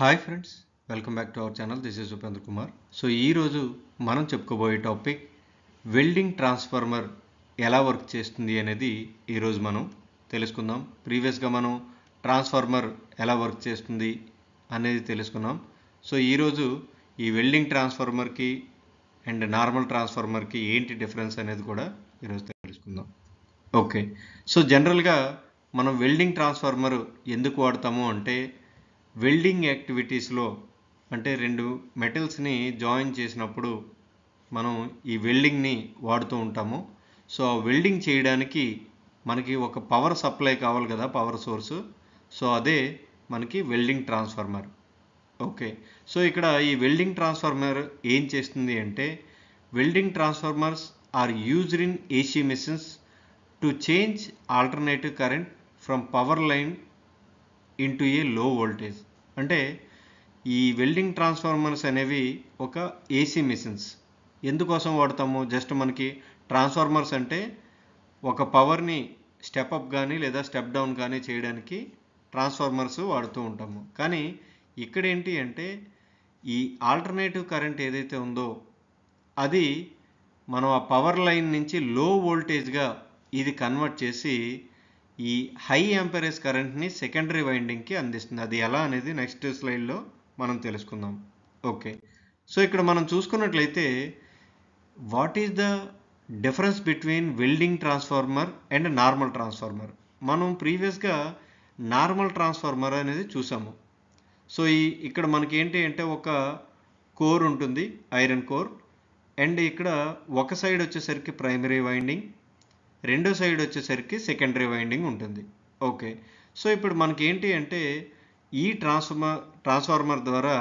hi friends welcome back to our channel this is Upendra Kumar so ఈరోజు మనం చెప్పుకోబోయే topic welding transformer ఎలా work చేస్తుంది అనేది ఈరోజు మనం తెలుసుకుందాం ప్రీవియస్గా మనం ట్రాన్స్ఫార్మర్ ఎలా వర్క్ చేస్తుంది అనేది తెలుసుకున్నాం సో ఈరోజు ఈ వెల్డింగ్ ట్రాన్స్ఫార్మర్కి అండ్ నార్మల్ ట్రాన్స్ఫార్మర్కి ఏంటి డిఫరెన్స్ అనేది కూడా ఈరోజు తెలుసుకుందాం ఓకే సో జనరల్గా మనం వెల్డింగ్ ట్రాన్స్ఫార్మర్ ఎందుకు వాడతాము అంటే వెల్డింగ్ యాక్టివిటీస్లో అంటే రెండు మెటల్స్ని జాయిన్ చేసినప్పుడు మనం ఈ వెల్డింగ్ని వాడుతూ ఉంటాము సో ఆ వెల్డింగ్ చేయడానికి మనకి ఒక పవర్ సప్లై కావాలి కదా పవర్ సోర్సు సో అదే మనకి వెల్డింగ్ ట్రాన్స్ఫార్మర్ ఓకే సో ఇక్కడ ఈ వెల్డింగ్ ట్రాన్స్ఫార్మర్ ఏం చేస్తుంది అంటే welding transformers are used in AC machines to change alternative current from power line into a low voltage అంటే ఈ వెల్డింగ్ ట్రాన్స్ఫార్మర్స్ అనేవి ఒక ఏసీ మిషన్స్ ఎందుకోసం వాడతాము జస్ట్ మనకి ట్రాన్స్ఫార్మర్స్ అంటే ఒక పవర్ని స్టెప్ అప్ కానీ లేదా స్టెప్ డౌన్ కానీ చేయడానికి ట్రాన్స్ఫార్మర్స్ వాడుతూ ఉంటాము కానీ ఇక్కడ ఏంటి అంటే ఈ ఆల్టర్నేటివ్ కరెంట్ ఏదైతే ఉందో అది మనం ఆ పవర్ లైన్ నుంచి లో వోల్టేజ్గా ఇది కన్వర్ట్ చేసి ఈ హై ఎంపరేజ్ కరెంట్ని సెకండరీ వైండింగ్కి అందిస్తుంది అది ఎలా అనేది నెక్స్ట్ స్లైడ్లో మనం తెలుసుకుందాం ఓకే సో ఇక్కడ మనం చూసుకున్నట్లయితే what is the difference between welding transformer and normal transformer మనం ప్రీవియస్గా నార్మల్ ట్రాన్స్ఫార్మర్ అనేది చూసాము సో ఈ ఇక్కడ మనకి ఏంటి అంటే ఒక కోర్ ఉంటుంది ఐరన్ కోర్ అండ్ ఇక్కడ ఒక సైడ్ వచ్చేసరికి ప్రైమరీ వైండింగ్ రెండో సైడ్ వచ్చేసరికి సెకండరీ వైండింగ్ ఉంటుంది ఓకే సో ఇప్పుడు మనకి ఏంటి అంటే ఈ ట్రాన్స్ఫార్మర్ ట్రాన్స్ఫార్మర్ ద్వారా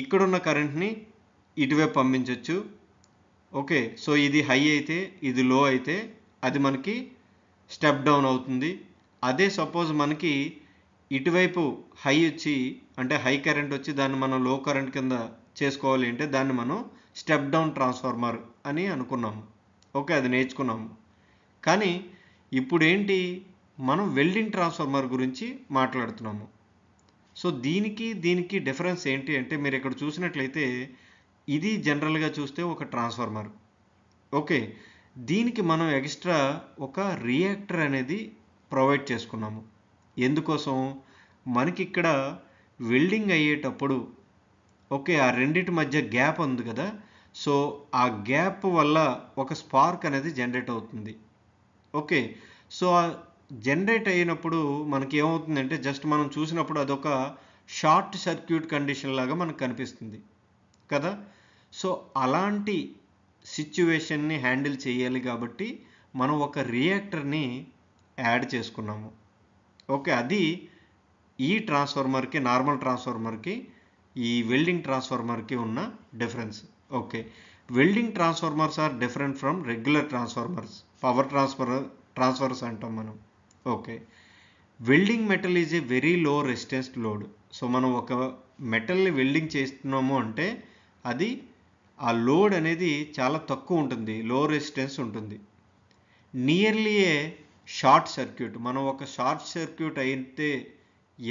ఇక్కడున్న కరెంట్ని ఇటువైపు పంపించవచ్చు ఓకే సో ఇది హై అయితే ఇది లో అయితే అది మనకి స్టెప్ డౌన్ అవుతుంది అదే సపోజ్ మనకి ఇటువైపు హై వచ్చి అంటే హై కరెంట్ వచ్చి దాన్ని మనం లో కరెంట్ కింద చేసుకోవాలి అంటే దాన్ని మనం స్టెప్ డౌన్ ట్రాన్స్ఫార్మర్ అని అనుకున్నాము ఓకే అది నేర్చుకున్నాము కానీ ఇప్పుడు ఏంటి మనం వెల్డింగ్ ట్రాన్స్ఫార్మర్ గురించి మాట్లాడుతున్నాము సో దీనికి దీనికి డిఫరెన్స్ ఏంటి అంటే మీరు ఇక్కడ చూసినట్లయితే ఇది జనరల్గా చూస్తే ఒక ట్రాన్స్ఫార్మర్ ఓకే దీనికి మనం ఎక్స్ట్రా ఒక రియాక్టర్ అనేది ప్రొవైడ్ చేసుకున్నాము ఎందుకోసం మనకి ఇక్కడ వెల్డింగ్ అయ్యేటప్పుడు ఓకే ఆ రెండిటి మధ్య గ్యాప్ ఉంది కదా సో ఆ గ్యాప్ వల్ల ఒక స్పార్క్ అనేది జనరేట్ అవుతుంది ఓకే సో ఆ జనరేట్ అయినప్పుడు మనకి ఏమవుతుందంటే జస్ట్ మనం చూసినప్పుడు అదొక షార్ట్ సర్క్యూట్ కండిషన్ లాగా మనకు కనిపిస్తుంది కదా సో అలాంటి సిచ్యువేషన్ని హ్యాండిల్ చేయాలి కాబట్టి మనం ఒక రియాక్టర్ని యాడ్ చేసుకున్నాము ఓకే అది ఈ ట్రాన్స్ఫార్మర్కి నార్మల్ ట్రాన్స్ఫార్మర్కి ఈ వెల్డింగ్ ట్రాన్స్ఫార్మర్కి ఉన్న difference okay welding transformers are different from regular transformers power transfer transfers అంటాం మనం okay welding metal is a very low resistance load so మనం ఒక మెటల్ని వెల్డింగ్ చేస్తున్నాము అంటే అది ఆ లోడ్ అనేది చాలా తక్కువ ఉంటుంది లో రెసిస్టెన్స్ ఉంటుంది నియర్లీ ఏ షార్ట్ సర్క్యూట్ మనం ఒక షార్ట్ సర్క్యూట్ అయితే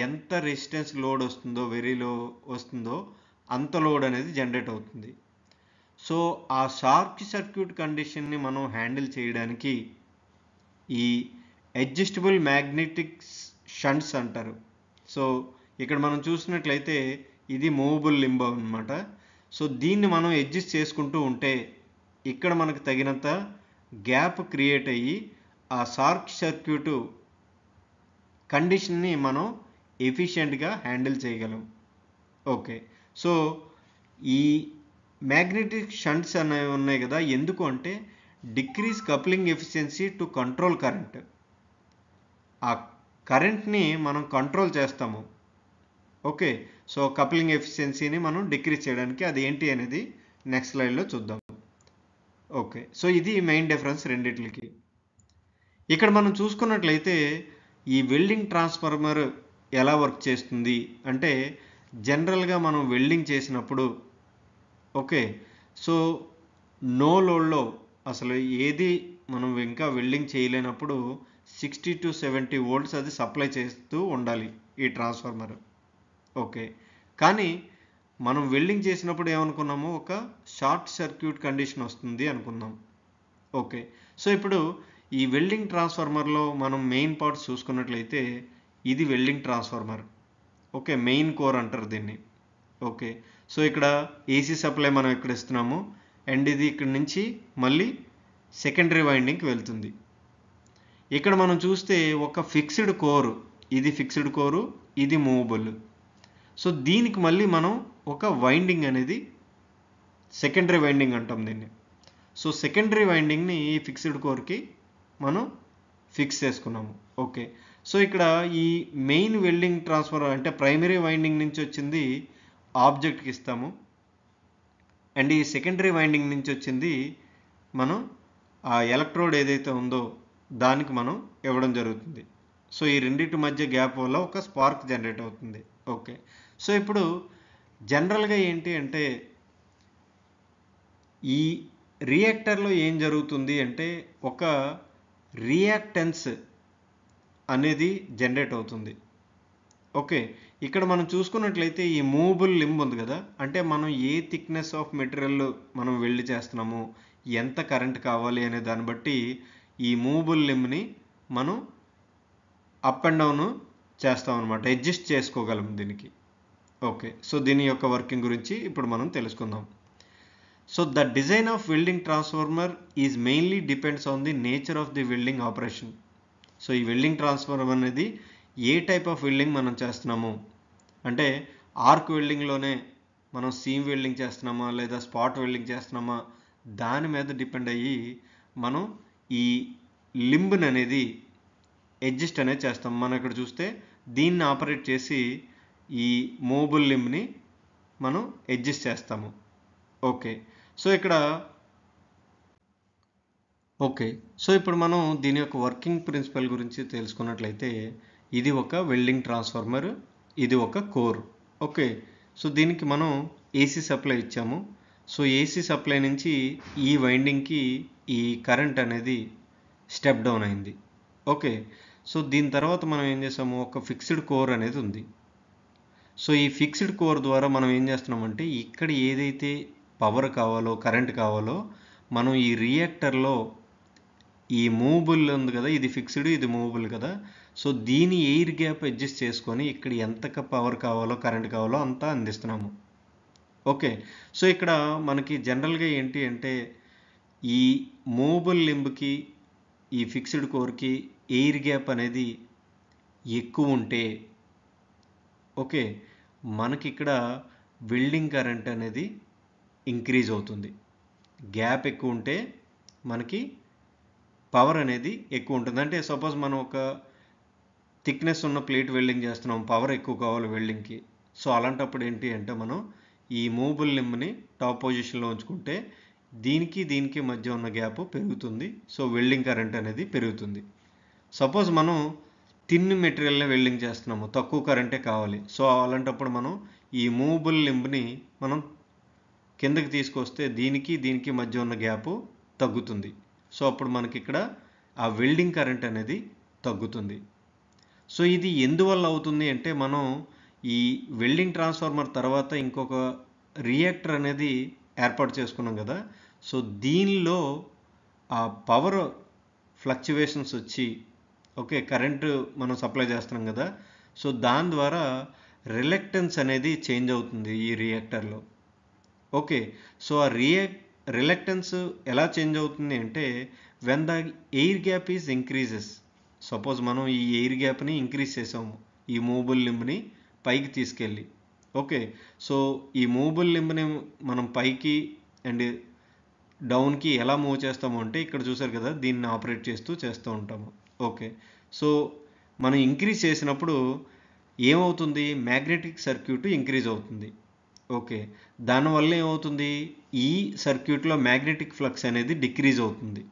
ఎంత రెసిస్టెన్స్ లోడ్ వస్తుందో వెరీ లో వస్తుందో అంత లోడ్ అనేది జనరేట్ అవుతుంది సో ఆ షార్క్ సర్క్యూట్ కండిషన్ని మనం హ్యాండిల్ చేయడానికి ఈ అడ్జస్టబుల్ మ్యాగ్నెటిక్ షంట్స్ అంటారు సో ఇక్కడ మనం చూసినట్లయితే ఇది మూవబుల్ లింబో అనమాట సో దీన్ని మనం అడ్జస్ట్ చేసుకుంటూ ఉంటే ఇక్కడ మనకు తగినంత గ్యాప్ క్రియేట్ అయ్యి ఆ షార్క్ సర్క్యూట్ కండిషన్ని మనం ఎఫిషియెంట్గా హ్యాండిల్ చేయగలం ఓకే సో ఈ మ్యాగ్నెటిక్ షంట్స్ అనేవి ఉన్నాయి కదా ఎందుకు అంటే decrease coupling efficiency to control current ఆ కరెంట్ని మనం కంట్రోల్ చేస్తాము ఓకే సో కప్లింగ్ ఎఫిషియన్సీని మనం డిక్రీస్ చేయడానికి అది ఏంటి అనేది నెక్స్ట్ స్లైడ్లో చూద్దాం ఓకే సో ఇది మెయిన్ డిఫరెన్స్ రెండిట్లకి ఇక్కడ మనం చూసుకున్నట్లయితే ఈ వెల్డింగ్ ట్రాన్స్ఫార్మర్ ఎలా వర్క్ చేస్తుంది అంటే జనరల్గా మనం వెల్డింగ్ చేసినప్పుడు ఓకే సో నో లోడ్లో అసలు ఏది మనం ఇంకా వెల్డింగ్ చేయలేనప్పుడు సిక్స్టీ టు సెవెంటీ వోల్ట్స్ అది సప్లై చేస్తూ ఉండాలి ఈ ట్రాన్స్ఫార్మర్ ఓకే కానీ మనం వెల్డింగ్ చేసినప్పుడు ఏమనుకున్నాము ఒక షార్ట్ సర్క్యూట్ కండిషన్ వస్తుంది అనుకుందాం ఓకే సో ఇప్పుడు ఈ వెల్డింగ్ ట్రాన్స్ఫార్మర్లో మనం మెయిన్ పార్ట్స్ చూసుకున్నట్లయితే ఇది welding transformer okay main core అంటారు దీన్ని ఓకే సో ఇక్కడ ఏసీ సప్లై మనం ఇక్కడ ఇస్తున్నాము అండ్ ఇది ఇక్కడ నుంచి మళ్ళీ సెకండరీ వైండింగ్కి వెళ్తుంది ఇక్కడ మనం చూస్తే ఒక ఫిక్స్డ్ కోరు ఇది ఫిక్స్డ్ కోరు ఇది మూవబుల్ సో దీనికి మళ్ళీ మనం ఒక వైండింగ్ అనేది సెకండరీ వైండింగ్ అంటాం దీన్ని సో సెకండరీ వైండింగ్ని ఈ ఫిక్స్డ్ కోర్కి మనం ఫిక్స్ చేసుకున్నాము ఓకే సో ఇక్కడ ఈ మెయిన్ వెల్డింగ్ ట్రాన్స్ఫర్ అంటే ప్రైమరీ వైండింగ్ నుంచి వచ్చింది ఆబ్జెక్ట్కి ఇస్తాము అండ్ ఈ సెకండరీ వైండింగ్ నుంచి వచ్చింది మనం ఆ ఎలక్ట్రోడ్ ఏదైతే ఉందో దానికి మనం ఇవ్వడం జరుగుతుంది సో ఈ రెండింటి మధ్య గ్యాప్ వల్ల ఒక స్పార్క్ జనరేట్ అవుతుంది ఓకే సో ఇప్పుడు జనరల్గా ఏంటి అంటే ఈ రియాక్టర్లో ఏం జరుగుతుంది అంటే ఒక రియాక్టెన్స్ అనేది జనరేట్ అవుతుంది ఓకే ఇక్కడ మనం చూసుకున్నట్లయితే ఈ మూవబుల్ లింబ్ ఉంది కదా అంటే మనం ఏ థిక్నెస్ ఆఫ్ మెటీరియల్ మనం వెల్డ్ చేస్తున్నాము ఎంత కరెంట్ కావాలి అనే దాన్ని బట్టి ఈ మూవబుల్ లింబ్ని మనం అప్ అండ్ డౌన్ చేస్తాం అనమాట అడ్జస్ట్ చేసుకోగలం దీనికి ఓకే సో దీని యొక్క వర్కింగ్ గురించి ఇప్పుడు మనం తెలుసుకుందాం so the design of welding transformer is mainly depends on the nature of the welding operation so ఈ వెల్డింగ్ ట్రాన్స్ఫార్మర్ అనేది ఏ టైప్ ఆఫ్ వెల్డింగ్ మనం చేస్తున్నాము అంటే ఆర్క్ వెల్డింగ్లోనే మనం సీమ్ వెల్డింగ్ చేస్తున్నామా లేదా స్పాట్ వెల్డింగ్ చేస్తున్నామా దాని మీద డిపెండ్ అయ్యి మనం ఈ లింబ్ని అనేది అడ్జస్ట్ అనేది చేస్తాం మనం ఇక్కడ చూస్తే దీన్ని ఆపరేట్ చేసి ఈ మోబుల్ లింబ్ని మనం అడ్జస్ట్ చేస్తాము ఓకే సో ఇక్కడ ఓకే సో ఇప్పుడు మనం దీని యొక్క వర్కింగ్ ప్రిన్సిపల్ గురించి తెలుసుకున్నట్లయితే ఇది ఒక వెల్డింగ్ ట్రాన్స్ఫార్మర్ ఇది ఒక కోర్ ఓకే సో దీనికి మనం ఏసీ సప్లై ఇచ్చాము సో ఏసీ సప్లై నుంచి ఈ వైండింగ్కి ఈ కరెంట్ అనేది స్టెప్ డౌన్ అయింది ఓకే సో దీని తర్వాత మనం ఏం చేసాము ఒక ఫిక్స్డ్ కోర్ అనేది ఉంది సో ఈ ఫిక్స్డ్ కోర్ ద్వారా మనం ఏం చేస్తున్నామంటే ఇక్కడ ఏదైతే పవర్ కావాలో కరెంట్ కావాలో మనం ఈ రియాక్టర్లో ఈ మూవబుల్ ఉంది కదా ఇది ఫిక్స్డ్ ఇది మూవబుల్ కదా సో దీని ఎయిర్ గ్యాప్ అడ్జస్ట్ చేసుకొని ఇక్కడ ఎంత పవర్ కావాలో కరెంట్ కావాలో అంతా అందిస్తున్నాము ఓకే సో ఇక్కడ మనకి జనరల్గా ఏంటి అంటే ఈ మూవబుల్ లింబ్కి ఈ ఫిక్స్డ్ కోర్కి ఎయిర్ గ్యాప్ అనేది ఎక్కువ ఉంటే ఓకే మనకి ఇక్కడ బిల్డింగ్ కరెంట్ అనేది ఇంక్రీజ్ అవుతుంది గ్యాప్ ఎక్కువ ఉంటే మనకి పవర్ అనేది ఎక్కువ ఉంటుంది అంటే సపోజ్ మనం ఒక థిక్నెస్ ఉన్న ప్లేట్ వెల్డింగ్ చేస్తున్నాం పవర్ ఎక్కువ కావాలి వెల్డింగ్కి సో అలాంటప్పుడు ఏంటి అంటే మనం ఈ మూబుల్ లిమ్ని టాప్ పొజిషన్లో ఉంచుకుంటే దీనికి దీనికి మధ్య ఉన్న గ్యాప్ పెరుగుతుంది సో వెల్డింగ్ కరెంట్ అనేది పెరుగుతుంది సపోజ్ మనం తిన్ మెటీరియల్ని వెల్డింగ్ చేస్తున్నాము తక్కువ కరెంటే కావాలి సో అలాంటప్పుడు మనం ఈ మూవబుల్ లింబ్ని మనం కిందకి తీసుకొస్తే దీనికి దీనికి మధ్య ఉన్న గ్యాప్ తగ్గుతుంది సో అప్పుడు మనకి ఇక్కడ ఆ వెల్డింగ్ కరెంట్ అనేది తగ్గుతుంది సో ఇది ఎందువల్ల అవుతుంది అంటే మనం ఈ వెల్డింగ్ ట్రాన్స్ఫార్మర్ తర్వాత ఇంకొక రియాక్టర్ అనేది ఏర్పాటు చేసుకున్నాం కదా సో దీనిలో ఆ పవర్ ఫ్లక్చువేషన్స్ వచ్చి ఓకే కరెంటు మనం సప్లై చేస్తున్నాం కదా సో దాని ద్వారా రిలక్టెన్స్ అనేది చేంజ్ అవుతుంది ఈ రియాక్టర్లో ఓకే సో ఆ రియాక్ రిలక్టెన్స్ ఎలా చేంజ్ అవుతుంది అంటే when the air gap is increases suppose మనం ఈ ఎయిర్ గ్యాప్ని ఇంక్రీజ్ చేసాము ఈ మూబుల్ లింబ్ని పైకి తీసుకెళ్ళి ఓకే సో ఈ మూబుల్ లింబ్ని మనం పైకి అండ్ డౌన్కి ఎలా మూవ్ చేస్తాము అంటే ఇక్కడ చూసారు కదా దీన్ని ఆపరేట్ చేస్తూ చేస్తూ ఉంటాము ఓకే సో మనం ఇంక్రీజ్ చేసినప్పుడు ఏమవుతుంది మ్యాగ్నెటిక్ సర్క్యూట్ ఇంక్రీజ్ అవుతుంది ఓకే దానివల్ల ఏమవుతుంది ఈ సర్క్యూట్లో మ్యాగ్నెటిక్ ఫ్లక్స్ అనేది డిక్రీజ్ అవుతుంది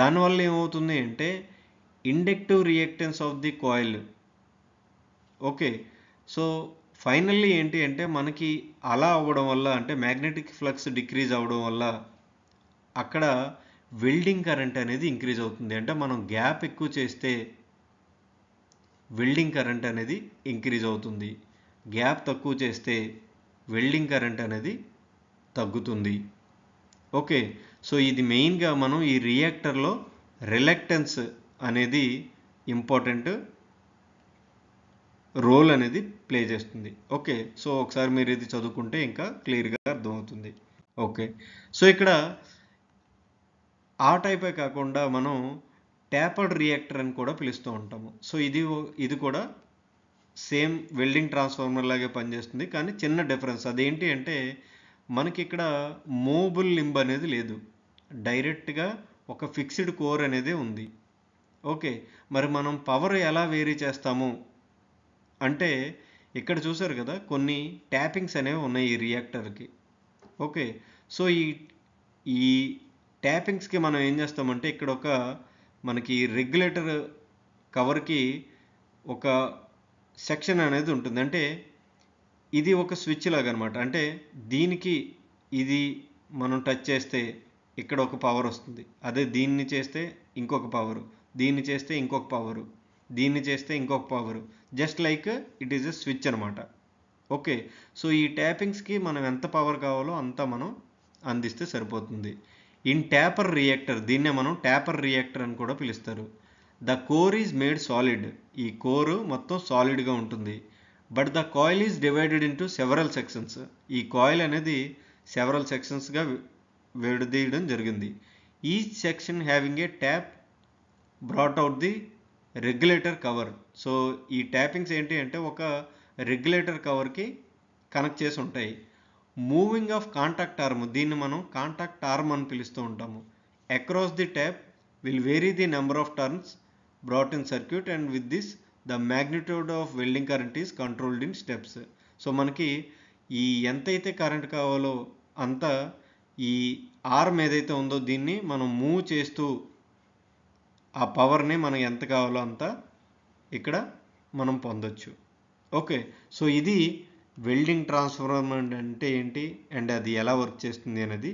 దానివల్ల ఏమవుతుంది అంటే inductive reactance of the coil okay so finally ఏంటి అంటే మనకి అలా అవ్వడం వల్ల అంటే మ్యాగ్నెటిక్ ఫ్లక్స్ డిక్రీజ్ అవ్వడం వల్ల అక్కడ వెల్డింగ్ కరెంట్ అనేది ఇంక్రీజ్ అవుతుంది అంటే మనం గ్యాప్ ఎక్కువ చేస్తే వెల్డింగ్ కరెంట్ అనేది ఇంక్రీజ్ అవుతుంది గ్యాప్ తక్కువ చేస్తే వెల్డింగ్ కరెంట్ అనేది తగ్గుతుంది ఓకే సో ఇది మెయిన్గా మనం ఈ రియాక్టర్లో రిలక్టెన్స్ అనేది ఇంపార్టెంట్ రోల్ అనేది ప్లే చేస్తుంది ఓకే సో ఒకసారి మీరు ఇది చదువుకుంటే ఇంకా క్లియర్గా అర్థమవుతుంది ఓకే సో ఇక్కడ ఆ టైపే కాకుండా మనం ట్యాపర్డ్ రియాక్టర్ అని కూడా పిలుస్తూ ఉంటాము సో ఇది ఇది కూడా సేమ్ వెల్డింగ్ ట్రాన్స్ఫార్మర్ లాగే పనిచేస్తుంది కానీ చిన్న డిఫరెన్స్ అదేంటి అంటే మనకి ఇక్కడ మూబుల్ లింబ్ అనేది లేదు డైరెక్ట్గా ఒక ఫిక్స్డ్ కోర్ అనేది ఉంది ఓకే మరి మనం పవర్ ఎలా వేరీ చేస్తాము అంటే ఇక్కడ చూసారు కదా కొన్ని ట్యాపింగ్స్ అనేవి ఉన్నాయి ఈ రియాక్టర్కి ఓకే సో ఈ ఈ ట్యాపింగ్స్కి మనం ఏం చేస్తామంటే ఇక్కడ ఒక మనకి రెగ్యులేటర్ కవర్కి ఒక సెక్షన్ అనేది ఉంటుంది అంటే ఇది ఒక స్విచ్ లాగా అనమాట అంటే దీనికి ఇది మనం టచ్ చేస్తే ఇక్కడ ఒక పవర్ వస్తుంది అదే దీన్ని చేస్తే ఇంకొక పవరు దీన్ని చేస్తే ఇంకొక పవరు దీన్ని చేస్తే ఇంకొక power just like it is a switch అనమాట ఓకే సో ఈ ట్యాపింగ్స్కి మనం ఎంత పవర్ కావాలో అంత మనం అందిస్తే సరిపోతుంది ఇన్ ట్యాపర్ రియాక్టర్ దీన్నే మనం ట్యాపర్ రియాక్టర్ అని కూడా పిలుస్తారు the core is made solid ఈ కోరు మొత్తం సాలిడ్గా ఉంటుంది but the coil is divided in several sections ఈ కాయిల్ అనేది సెవరల్ సెక్షన్స్గా విడదీయడం జరిగింది each section having a tap brought out the regulator cover so ఈ ట్యాపింగ్స్ ఏంటి అంటే ఒక రెగ్యులేటర్ కవర్కి కనెక్ట్ చేసి ఉంటాయి మూవింగ్ ఆఫ్ కాంటాక్ట్ ఆర్మ్ దీన్ని మనం కాంటాక్ట్ ఆర్మ్ అని పిలుస్తూ ఉంటాము across the tap will vary the number of turns brought in circuit and with this the magnitude of welding current is controlled in steps so మనకి ఈ ఎంతైతే current కావాలో అంత ఈ ఆర్మ్ ఏదైతే ఉందో దీన్ని మనం మూవ్ చేస్తూ ఆ పవర్ని మనం ఎంత కావాలో అంత ఇక్కడ మనం పొందొచ్చు ఓకే సో ఇది వెల్డింగ్ ట్రాన్స్ఫార్మర్ అంటే ఏంటి అండ్ అది ఎలా వర్క్ చేస్తుంది అనేది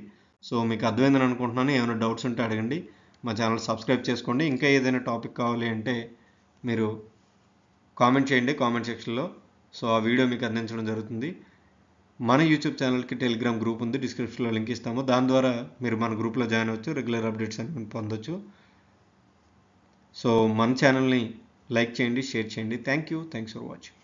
సో మీకు అర్థమైందని అనుకుంటున్నాను ఏమైనా డౌట్స్ ఉంటే అడగండి మా ఛానల్ సబ్స్క్రైబ్ చేసుకోండి ఇంకా ఏదైనా టాపిక్ కావాలి అంటే మీరు కామెంట్ చేయండి కామెంట్ సెక్షన్లో సో ఆ వీడియో మీకు అందించడం జరుగుతుంది మన యూట్యూబ్ ఛానల్కి టెలిగ్రామ్ గ్రూప్ ఉంది డిస్క్రిప్షన్లో లింక్ ఇస్తాము దాని ద్వారా మీరు మన గ్రూప్లో జాయిన్ అవ్వచ్చు రెగ్యులర్ అప్డేట్స్ అన్ని పొందొచ్చు సో మన ఛానల్ని లైక్ చేయండి షేర్ చేయండి thank you thanks for watching